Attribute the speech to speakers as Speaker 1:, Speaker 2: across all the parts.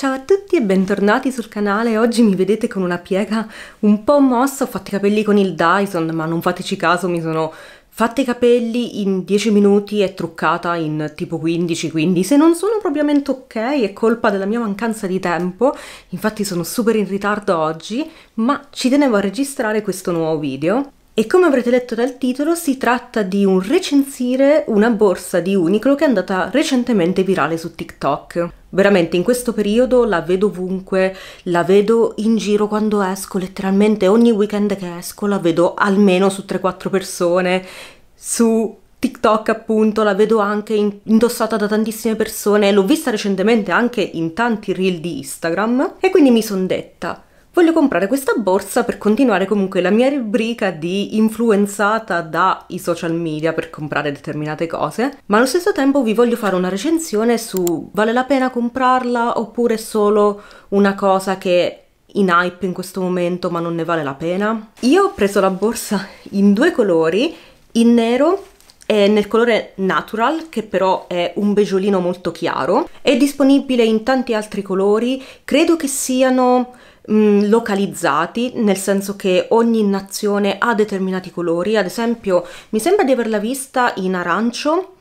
Speaker 1: Ciao a tutti e bentornati sul canale, oggi mi vedete con una piega un po' mossa, ho fatto i capelli con il Dyson ma non fateci caso mi sono fatta i capelli in 10 minuti e truccata in tipo 15 quindi se non sono propriamente ok è colpa della mia mancanza di tempo, infatti sono super in ritardo oggi ma ci tenevo a registrare questo nuovo video e come avrete letto dal titolo, si tratta di un recensire una borsa di Uniqlo che è andata recentemente virale su TikTok. Veramente in questo periodo la vedo ovunque, la vedo in giro quando esco, letteralmente ogni weekend che esco la vedo almeno su 3-4 persone, su TikTok appunto, la vedo anche indossata da tantissime persone, l'ho vista recentemente anche in tanti reel di Instagram e quindi mi sono detta Voglio comprare questa borsa per continuare comunque la mia rubrica di influenzata dai social media per comprare determinate cose, ma allo stesso tempo vi voglio fare una recensione su vale la pena comprarla oppure solo una cosa che in hype in questo momento ma non ne vale la pena. Io ho preso la borsa in due colori, in nero e nel colore natural che però è un beggiolino molto chiaro, è disponibile in tanti altri colori, credo che siano mh, mm, localizzati, nel senso che ogni nazione ha determinati colori, ad esempio mi sembra di averla vista in arancio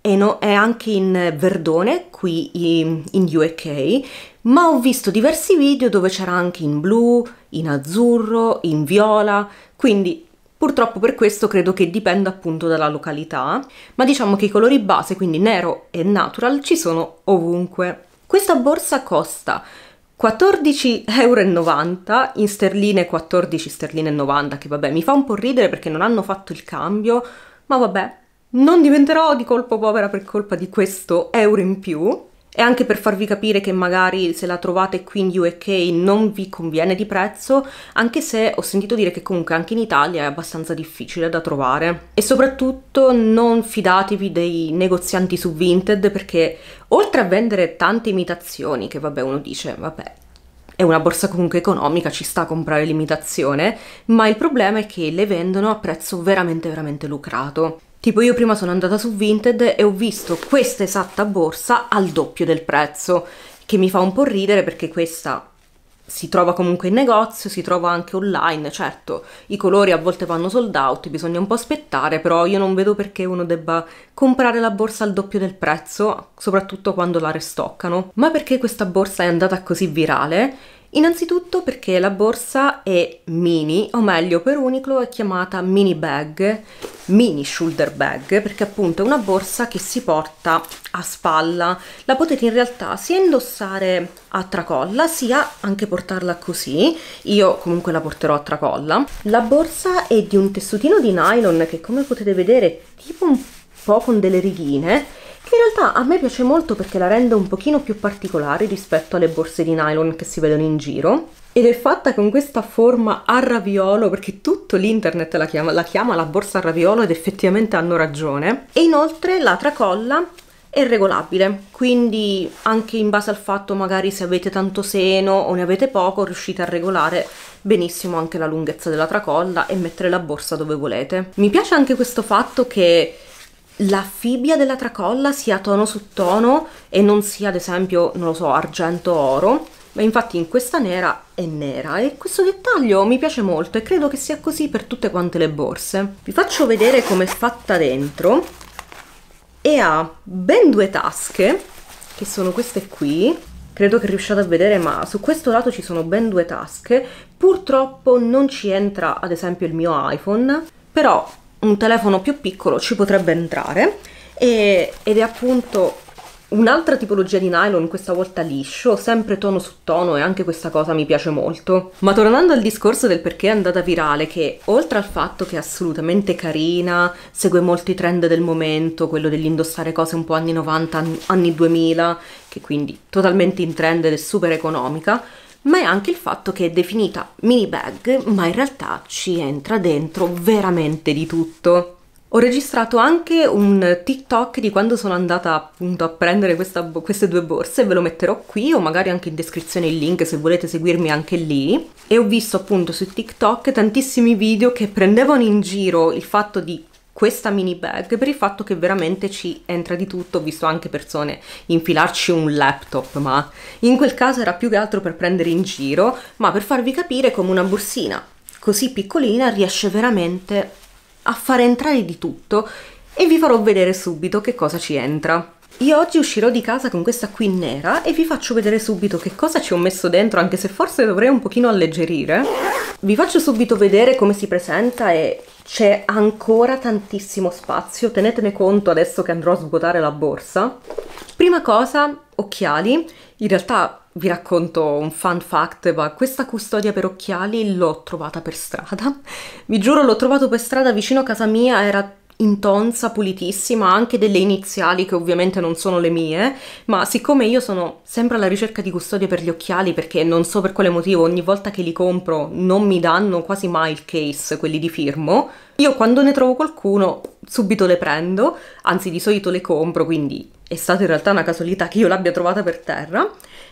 Speaker 1: e no, è anche in verdone qui in, in UK, ma ho visto diversi video dove c'era anche in blu, in azzurro, in viola, quindi Purtroppo per questo credo che dipenda appunto dalla località, ma diciamo che i colori base, quindi nero e natural, ci sono ovunque. Questa borsa costa 14,90 euro in sterline 14 sterline 90 che vabbè mi fa un po' ridere perché non hanno fatto il cambio ma vabbè non diventerò di colpo povera per colpa di questo euro in più e anche per farvi capire che magari se la trovate qui in UK non vi conviene di prezzo, anche se ho sentito dire che comunque anche in Italia è abbastanza difficile da trovare. E soprattutto non fidatevi dei negozianti su Vinted perché oltre a vendere tante imitazioni, che vabbè uno dice vabbè è una borsa comunque economica, ci sta a comprare l'imitazione, ma il problema è che le vendono a prezzo veramente veramente lucrato. Tipo io prima sono andata su Vinted e ho visto questa esatta borsa al doppio del prezzo, che mi fa un po' ridere perché questa si trova comunque in negozio, si trova anche online, certo, i colori a volte vanno sold out, bisogna un po' aspettare, però io non vedo perché uno debba comprare la borsa al doppio del prezzo, soprattutto quando la restoccano. Ma perché questa borsa è andata così virale? Innanzitutto perché la borsa è mini, o meglio per Uniqlo è chiamata mini bag, mini shoulder bag, perché appunto è una borsa che si porta a spalla. La potete in realtà sia indossare a tracolla, sia anche portarla così. Io comunque la porterò a tracolla. La borsa è di un tessutino di nylon che come potete vedere è tipo un po' con delle righine realtà a me piace molto perché la rende un pochino più particolare rispetto alle borse di nylon che si vedono in giro ed è fatta con questa forma a raviolo perché tutto l'internet la chiama, la chiama la borsa a raviolo ed effettivamente hanno ragione e inoltre la tracolla è regolabile quindi anche in base al fatto magari se avete tanto seno o ne avete poco riuscite a regolare benissimo anche la lunghezza della tracolla e mettere la borsa dove volete mi piace anche questo fatto che la fibbia della tracolla sia tono su tono e non sia ad esempio, non lo so, argento oro ma infatti in questa nera è nera e questo dettaglio mi piace molto e credo che sia così per tutte quante le borse vi faccio vedere come è fatta dentro e ha ben due tasche che sono queste qui credo che riusciate a vedere ma su questo lato ci sono ben due tasche purtroppo non ci entra ad esempio il mio iPhone però un telefono più piccolo ci potrebbe entrare e, ed è appunto un'altra tipologia di nylon, questa volta liscio, sempre tono su tono e anche questa cosa mi piace molto. Ma tornando al discorso del perché è andata virale, che oltre al fatto che è assolutamente carina, segue molti trend del momento, quello dell'indossare cose un po' anni 90, anni 2000, che quindi totalmente in trend ed è super economica, ma è anche il fatto che è definita mini bag, ma in realtà ci entra dentro veramente di tutto. Ho registrato anche un TikTok di quando sono andata appunto a prendere questa, queste due borse, ve lo metterò qui o magari anche in descrizione il link se volete seguirmi anche lì. E ho visto appunto su TikTok tantissimi video che prendevano in giro il fatto di questa mini bag per il fatto che veramente ci entra di tutto, ho visto anche persone infilarci un laptop, ma in quel caso era più che altro per prendere in giro, ma per farvi capire come una borsina così piccolina riesce veramente a far entrare di tutto e vi farò vedere subito che cosa ci entra. Io oggi uscirò di casa con questa qui nera e vi faccio vedere subito che cosa ci ho messo dentro, anche se forse dovrei un pochino alleggerire. Vi faccio subito vedere come si presenta e c'è ancora tantissimo spazio, tenetene conto adesso che andrò a svuotare la borsa. Prima cosa, occhiali. In realtà vi racconto un fun fact, ma questa custodia per occhiali l'ho trovata per strada. Vi giuro, l'ho trovato per strada vicino a casa mia, era intonsa, pulitissima, anche delle iniziali che ovviamente non sono le mie, ma siccome io sono sempre alla ricerca di custodie per gli occhiali perché non so per quale motivo ogni volta che li compro non mi danno quasi mai il case, quelli di firmo, io quando ne trovo qualcuno subito le prendo, anzi di solito le compro, quindi è stata in realtà una casualità che io l'abbia trovata per terra,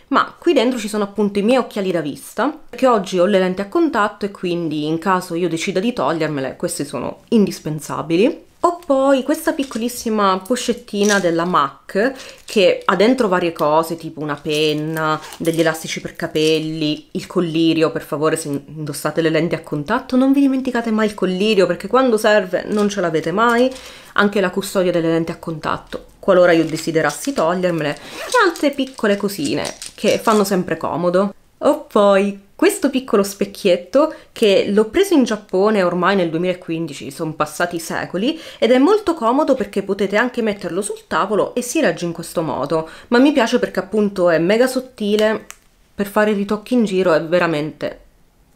Speaker 1: ma qui dentro ci sono appunto i miei occhiali da vista, perché oggi ho le lenti a contatto e quindi in caso io decida di togliermele, queste sono indispensabili. Ho poi questa piccolissima pochettina della MAC che ha dentro varie cose tipo una penna, degli elastici per capelli, il collirio per favore se indossate le lenti a contatto non vi dimenticate mai il collirio perché quando serve non ce l'avete mai, anche la custodia delle lenti a contatto qualora io desiderassi togliermele e altre piccole cosine che fanno sempre comodo. Ho poi questo piccolo specchietto che l'ho preso in Giappone ormai nel 2015, sono passati secoli, ed è molto comodo perché potete anche metterlo sul tavolo e si regge in questo modo, ma mi piace perché appunto è mega sottile, per fare ritocchi in giro è veramente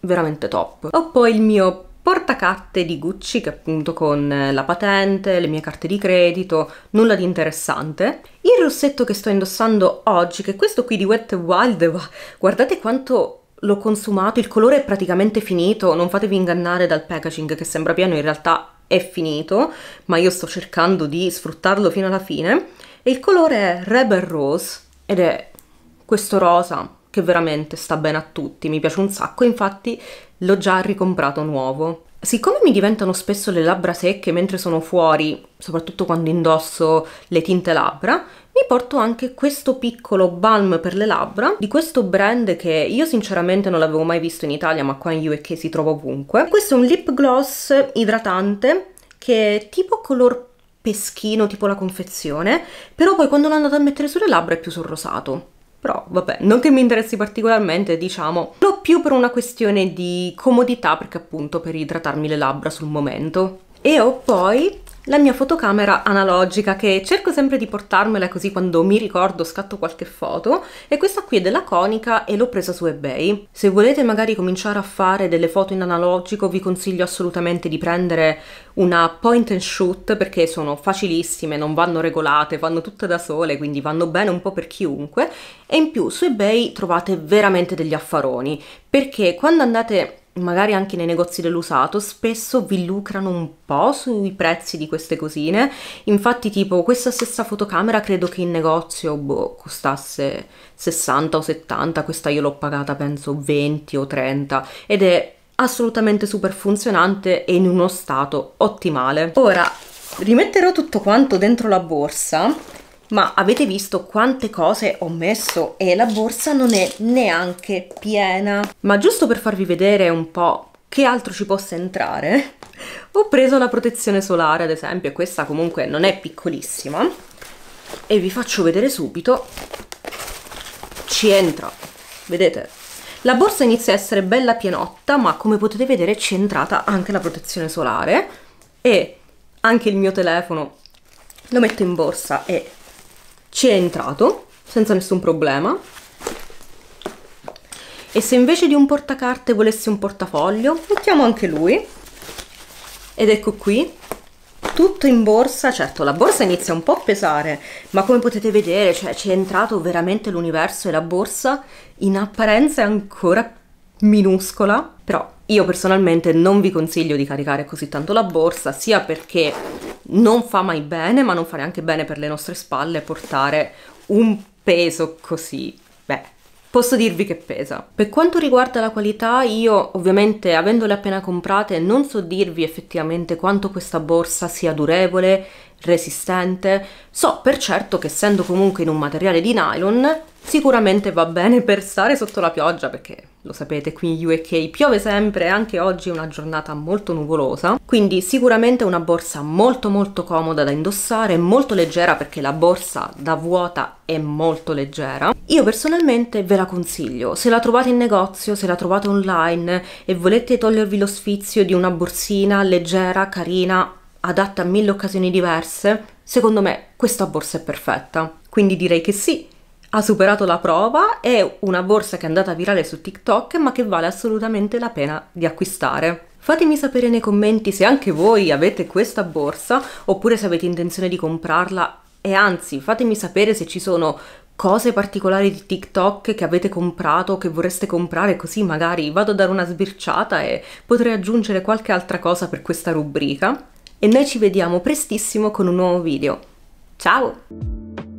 Speaker 1: veramente top. Ho poi il mio portacatte di Gucci che appunto con eh, la patente, le mie carte di credito, nulla di interessante. Il rossetto che sto indossando oggi, che è questo qui di Wet Wild, guardate quanto l'ho consumato, il colore è praticamente finito, non fatevi ingannare dal packaging che sembra pieno, in realtà è finito, ma io sto cercando di sfruttarlo fino alla fine. E il colore è Rebel Rose ed è questo rosa che veramente sta bene a tutti, mi piace un sacco, infatti l'ho già ricomprato nuovo. Siccome mi diventano spesso le labbra secche mentre sono fuori, soprattutto quando indosso le tinte labbra, mi porto anche questo piccolo balm per le labbra di questo brand che io sinceramente non l'avevo mai visto in Italia, ma qua in UK si trova ovunque. Questo è un lip gloss idratante che è tipo color peschino, tipo la confezione, però poi quando l'ho andato a mettere sulle labbra è più sul rosato però vabbè, non che mi interessi particolarmente, diciamo, l'ho più per una questione di comodità perché appunto per idratarmi le labbra sul momento. E ho poi la mia fotocamera analogica che cerco sempre di portarmela così quando mi ricordo scatto qualche foto e questa qui è della Konica e l'ho presa su ebay se volete magari cominciare a fare delle foto in analogico vi consiglio assolutamente di prendere una point and shoot perché sono facilissime non vanno regolate vanno tutte da sole quindi vanno bene un po' per chiunque e in più su ebay trovate veramente degli affaroni perché quando andate magari anche nei negozi dell'usato, spesso vi lucrano un po' sui prezzi di queste cosine. Infatti, tipo, questa stessa fotocamera credo che in negozio boh, costasse 60 o 70, questa io l'ho pagata penso 20 o 30 ed è assolutamente super funzionante e in uno stato ottimale. Ora rimetterò tutto quanto dentro la borsa ma avete visto quante cose ho messo e la borsa non è neanche piena. Ma giusto per farvi vedere un po' che altro ci possa entrare, ho preso la protezione solare ad esempio, e questa comunque non è piccolissima, e vi faccio vedere subito, ci entra, vedete? La borsa inizia a essere bella pienotta, ma come potete vedere ci è entrata anche la protezione solare, e anche il mio telefono lo metto in borsa e ci è entrato senza nessun problema e se invece di un portacarte volessi un portafoglio mettiamo anche lui ed ecco qui tutto in borsa, certo la borsa inizia un po' a pesare, ma come potete vedere cioè, è entrato veramente l'universo e la borsa in apparenza è ancora minuscola, però io personalmente non vi consiglio di caricare così tanto la borsa, sia perché non fa mai bene, ma non fa neanche bene per le nostre spalle portare un peso così. Beh, posso dirvi che pesa. Per quanto riguarda la qualità, io ovviamente avendole appena comprate non so dirvi effettivamente quanto questa borsa sia durevole, resistente. So per certo che essendo comunque in un materiale di nylon, Sicuramente va bene per stare sotto la pioggia perché lo sapete qui in UK piove sempre anche oggi è una giornata molto nuvolosa quindi sicuramente una borsa molto molto comoda da indossare molto leggera perché la borsa da vuota è molto leggera io personalmente ve la consiglio se la trovate in negozio se la trovate online e volete togliervi lo sfizio di una borsina leggera carina adatta a mille occasioni diverse secondo me questa borsa è perfetta quindi direi che sì ha superato la prova, è una borsa che è andata virale su TikTok ma che vale assolutamente la pena di acquistare. Fatemi sapere nei commenti se anche voi avete questa borsa oppure se avete intenzione di comprarla e anzi fatemi sapere se ci sono cose particolari di TikTok che avete comprato o che vorreste comprare così magari vado a dare una sbirciata e potrei aggiungere qualche altra cosa per questa rubrica. E noi ci vediamo prestissimo con un nuovo video. Ciao!